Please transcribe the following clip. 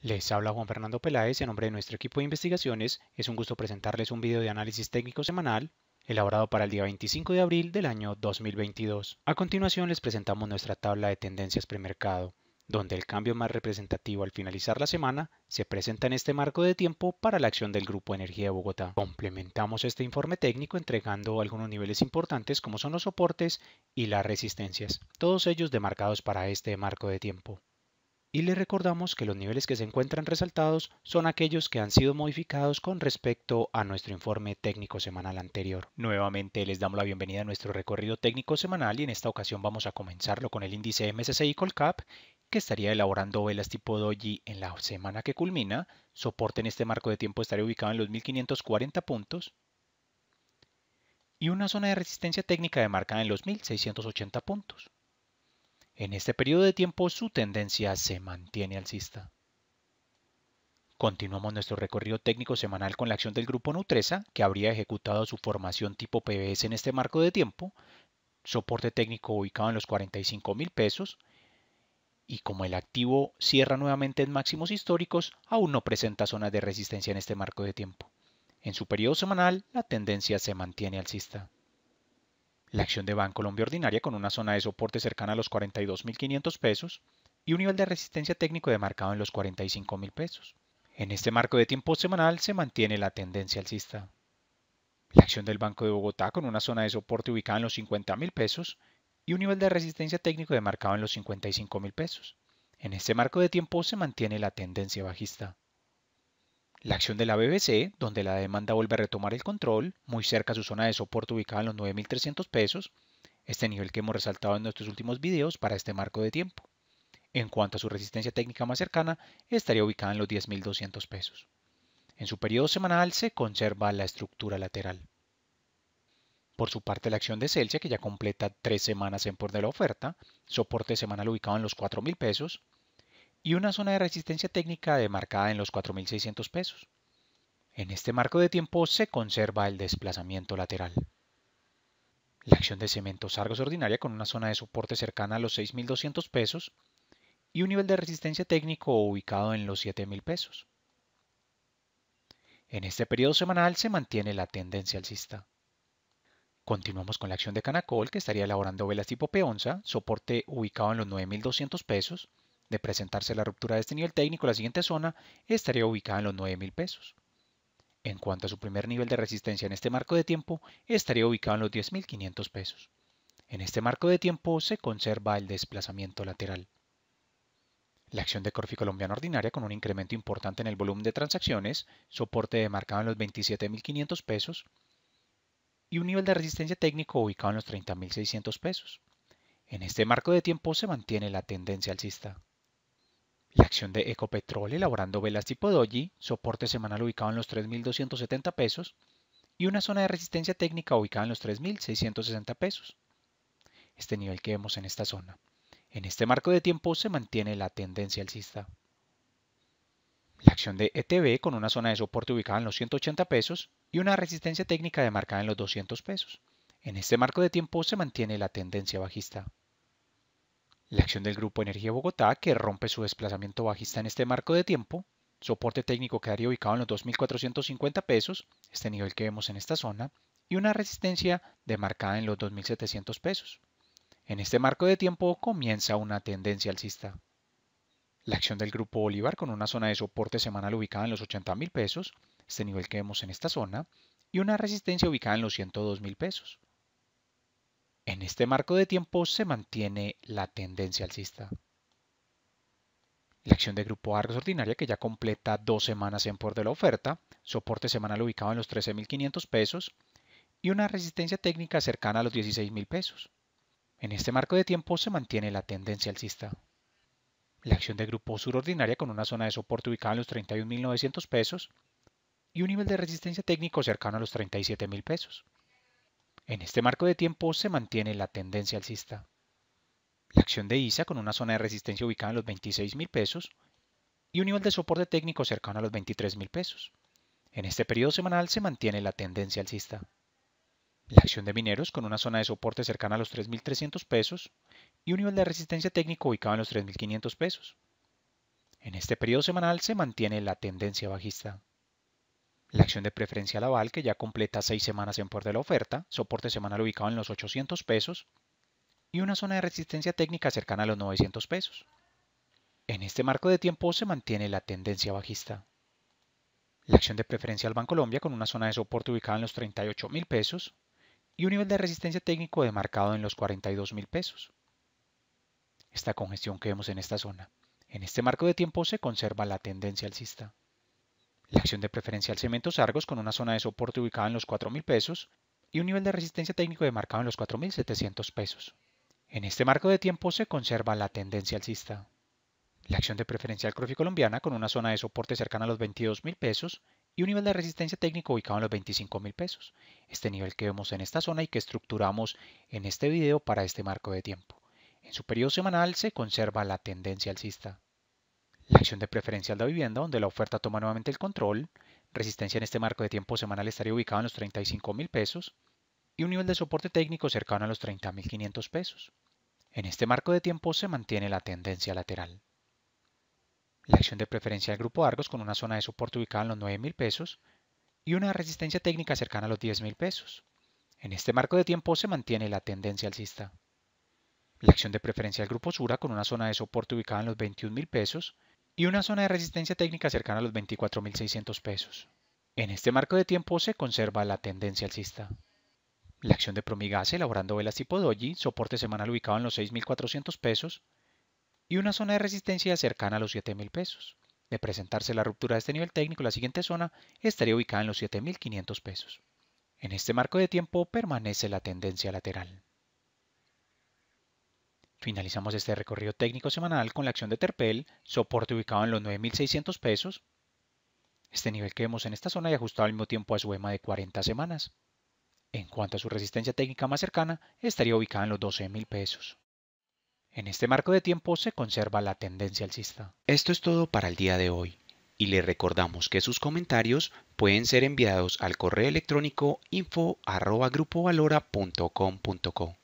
Les habla Juan Fernando Peláez en nombre de nuestro equipo de investigaciones. Es un gusto presentarles un video de análisis técnico semanal elaborado para el día 25 de abril del año 2022. A continuación les presentamos nuestra tabla de tendencias premercado, donde el cambio más representativo al finalizar la semana se presenta en este marco de tiempo para la acción del Grupo Energía de Bogotá. Complementamos este informe técnico entregando algunos niveles importantes como son los soportes y las resistencias, todos ellos demarcados para este marco de tiempo y le recordamos que los niveles que se encuentran resaltados son aquellos que han sido modificados con respecto a nuestro informe técnico semanal anterior. Nuevamente les damos la bienvenida a nuestro recorrido técnico semanal y en esta ocasión vamos a comenzarlo con el índice MSCI Colcap que estaría elaborando velas tipo doji en la semana que culmina, soporte en este marco de tiempo estaría ubicado en los 1540 puntos y una zona de resistencia técnica de marca en los 1680 puntos. En este periodo de tiempo su tendencia se mantiene alcista. Continuamos nuestro recorrido técnico semanal con la acción del grupo Nutresa, que habría ejecutado su formación tipo PBS en este marco de tiempo, soporte técnico ubicado en los 45 mil pesos, y como el activo cierra nuevamente en máximos históricos, aún no presenta zonas de resistencia en este marco de tiempo. En su periodo semanal, la tendencia se mantiene alcista la acción de Colombia ordinaria con una zona de soporte cercana a los 42.500 pesos y un nivel de resistencia técnico demarcado en los 45.000 pesos. En este marco de tiempo semanal se mantiene la tendencia alcista. La acción del Banco de Bogotá con una zona de soporte ubicada en los 50.000 pesos y un nivel de resistencia técnico demarcado en los 55.000 pesos. En este marco de tiempo se mantiene la tendencia bajista. La acción de la BBC, donde la demanda vuelve a retomar el control, muy cerca a su zona de soporte ubicada en los 9.300 pesos, este nivel que hemos resaltado en nuestros últimos videos para este marco de tiempo. En cuanto a su resistencia técnica más cercana, estaría ubicada en los 10.200 pesos. En su periodo semanal se conserva la estructura lateral. Por su parte, la acción de Celsius, que ya completa tres semanas en por de la oferta, soporte semanal ubicado en los 4.000 pesos, y una zona de resistencia técnica demarcada en los 4.600 pesos. En este marco de tiempo se conserva el desplazamiento lateral. La acción de cemento Sargos ordinaria con una zona de soporte cercana a los 6.200 pesos y un nivel de resistencia técnico ubicado en los 7.000 pesos. En este periodo semanal se mantiene la tendencia alcista. Continuamos con la acción de Canacol que estaría elaborando velas tipo peonza, soporte ubicado en los 9.200 pesos de presentarse la ruptura de este nivel técnico, la siguiente zona estaría ubicada en los 9,000 pesos. En cuanto a su primer nivel de resistencia en este marco de tiempo, estaría ubicado en los 10.500 pesos. En este marco de tiempo se conserva el desplazamiento lateral. La acción de Corfi Colombiana Ordinaria, con un incremento importante en el volumen de transacciones, soporte demarcado en los 27.500 pesos y un nivel de resistencia técnico ubicado en los 30.600 pesos. En este marco de tiempo se mantiene la tendencia alcista. La acción de Ecopetrol elaborando velas tipo doji, soporte semanal ubicado en los 3.270 pesos y una zona de resistencia técnica ubicada en los 3.660 pesos. Este nivel que vemos en esta zona. En este marco de tiempo se mantiene la tendencia alcista. La acción de ETB con una zona de soporte ubicada en los 180 pesos y una resistencia técnica demarcada en los 200 pesos. En este marco de tiempo se mantiene la tendencia bajista. La acción del Grupo Energía Bogotá, que rompe su desplazamiento bajista en este marco de tiempo, soporte técnico quedaría ubicado en los 2.450 pesos, este nivel que vemos en esta zona, y una resistencia demarcada en los 2.700 pesos. En este marco de tiempo comienza una tendencia alcista. La acción del Grupo Bolívar con una zona de soporte semanal ubicada en los 80.000 pesos, este nivel que vemos en esta zona, y una resistencia ubicada en los 102.000 pesos. En este marco de tiempo se mantiene la tendencia alcista. La acción de grupo Argos ordinaria que ya completa dos semanas en por de la oferta, soporte semanal ubicado en los 13.500 pesos y una resistencia técnica cercana a los 16.000 pesos. En este marco de tiempo se mantiene la tendencia alcista. La acción de grupo Sur ordinaria con una zona de soporte ubicada en los 31.900 pesos y un nivel de resistencia técnico cercano a los 37.000 pesos. En este marco de tiempo se mantiene la tendencia alcista. La acción de ISA con una zona de resistencia ubicada en los 26 mil pesos y un nivel de soporte técnico cercano a los 23 pesos. En este periodo semanal se mantiene la tendencia alcista. La acción de mineros con una zona de soporte cercana a los 3.300 pesos y un nivel de resistencia técnico ubicado en los 3.500 pesos. En este periodo semanal se mantiene la tendencia bajista la acción de preferencia Laval aval, que ya completa seis semanas en por de la oferta, soporte semanal ubicado en los 800 pesos y una zona de resistencia técnica cercana a los 900 pesos. En este marco de tiempo se mantiene la tendencia bajista. La acción de preferencia al Colombia con una zona de soporte ubicada en los 38 mil pesos y un nivel de resistencia técnico demarcado en los 42 mil pesos. Esta congestión que vemos en esta zona. En este marco de tiempo se conserva la tendencia alcista la acción de preferencial Cementos Argos con una zona de soporte ubicada en los 4.000 pesos y un nivel de resistencia técnico demarcado en los 4.700 pesos. En este marco de tiempo se conserva la tendencia alcista. La acción de preferencial Crofi Colombiana con una zona de soporte cercana a los 22.000 pesos y un nivel de resistencia técnico ubicado en los 25.000 pesos. Este nivel que vemos en esta zona y que estructuramos en este video para este marco de tiempo. En su periodo semanal se conserva la tendencia alcista. La acción de preferencia de vivienda, donde la oferta toma nuevamente el control, resistencia en este marco de tiempo semanal estaría ubicada en los 35 mil pesos y un nivel de soporte técnico cercano a los 30.500 mil pesos. En este marco de tiempo se mantiene la tendencia lateral. La acción de preferencia del grupo Argos con una zona de soporte ubicada en los 9 mil pesos y una resistencia técnica cercana a los 10 mil pesos. En este marco de tiempo se mantiene la tendencia alcista. La acción de preferencia del grupo Sura con una zona de soporte ubicada en los 21 mil pesos y una zona de resistencia técnica cercana a los 24.600 pesos. En este marco de tiempo se conserva la tendencia alcista. La acción de Promigase elaborando velas tipo Doji, soporte semanal ubicado en los 6.400 pesos y una zona de resistencia cercana a los 7.000 pesos. De presentarse la ruptura de este nivel técnico, la siguiente zona estaría ubicada en los 7.500 pesos. En este marco de tiempo permanece la tendencia lateral. Finalizamos este recorrido técnico semanal con la acción de Terpel, soporte ubicado en los 9.600 pesos, este nivel que vemos en esta zona y ajustado al mismo tiempo a su EMA de 40 semanas. En cuanto a su resistencia técnica más cercana, estaría ubicada en los 12.000 pesos. En este marco de tiempo se conserva la tendencia alcista. Esto es todo para el día de hoy y le recordamos que sus comentarios pueden ser enviados al correo electrónico info.grupovalora.com.co.